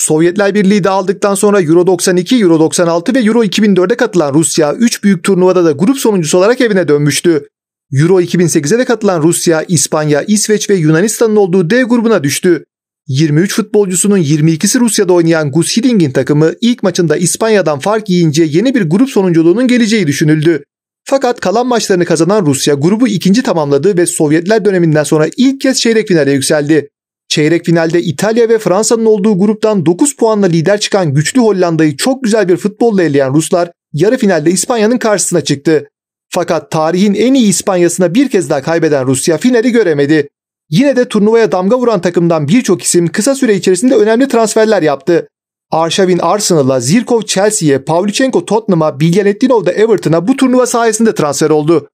Sovyetler Birliği dağıldıktan sonra Euro 92, Euro 96 ve Euro 2004'e katılan Rusya 3 büyük turnuvada da grup sonuncusu olarak evine dönmüştü. Euro 2008'e de katılan Rusya, İspanya, İsveç ve Yunanistan'ın olduğu D grubuna düştü. 23 futbolcusunun 22'si Rusya'da oynayan Gus Hidding'in takımı ilk maçında İspanya'dan fark yiyince yeni bir grup sonunculuğunun geleceği düşünüldü. Fakat kalan maçlarını kazanan Rusya grubu ikinci tamamladı ve Sovyetler döneminden sonra ilk kez çeyrek finale yükseldi. Çeyrek finalde İtalya ve Fransa'nın olduğu gruptan 9 puanla lider çıkan güçlü Hollanda'yı çok güzel bir futbolla eleyen Ruslar yarı finalde İspanya'nın karşısına çıktı. Fakat tarihin en iyi İspanya'sına bir kez daha kaybeden Rusya finali göremedi. Yine de turnuvaya damga vuran takımdan birçok isim kısa süre içerisinde önemli transferler yaptı. Arşavin Arsenal'a, Zirkov Chelsea'ye, Pavlichenko Tottenham'a, Bilyaletdinov da Everton'a bu turnuva sayesinde transfer oldu.